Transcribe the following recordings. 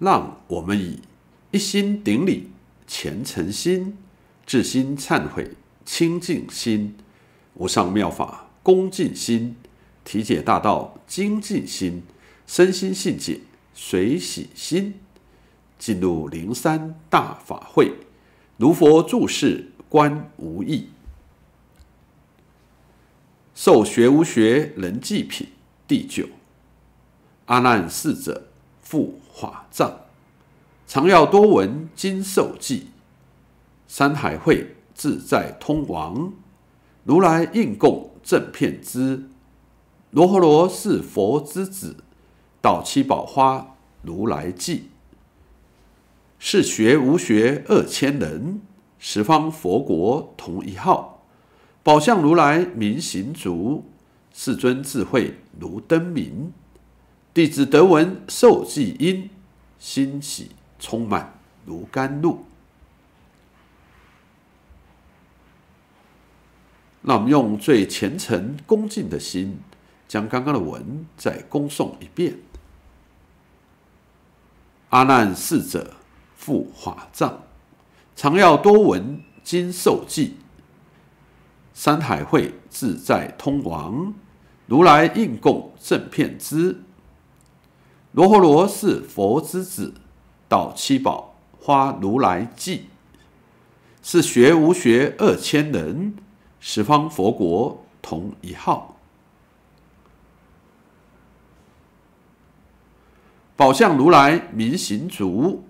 让我们以一心顶礼虔诚心、至心忏悔清净心、无上妙法恭敬心、体解大道精进心、身心信解随喜心，进入灵山大法会，如佛注释观无异。受学无学人祭品第九，阿难四者。复法藏，常要多闻经受记，山海会自在通王，如来应供正片之，罗诃罗是佛之子，导七宝花如来记，是学无学二千人，十方佛国同一号，宝相如来名行足，世尊智慧如灯明。弟子得闻受记因，欣喜充满如甘露。那我们用最虔诚恭敬的心，将刚刚的文再恭诵一遍。阿难逝者复化藏，常要多闻今受记。山海会自在通王，如来应供正片之。罗诃罗是佛之子，导七宝花如来记，是学无学二千人，十方佛国同一号。宝相如来明行足，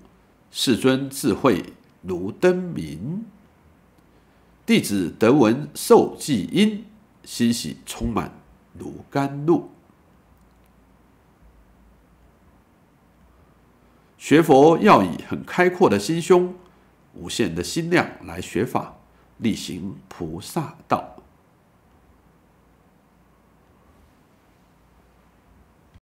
世尊智慧如灯明，弟子得闻受记音，欣喜充满如甘露。学佛要以很开阔的心胸、无限的心量来学法、力行菩萨道。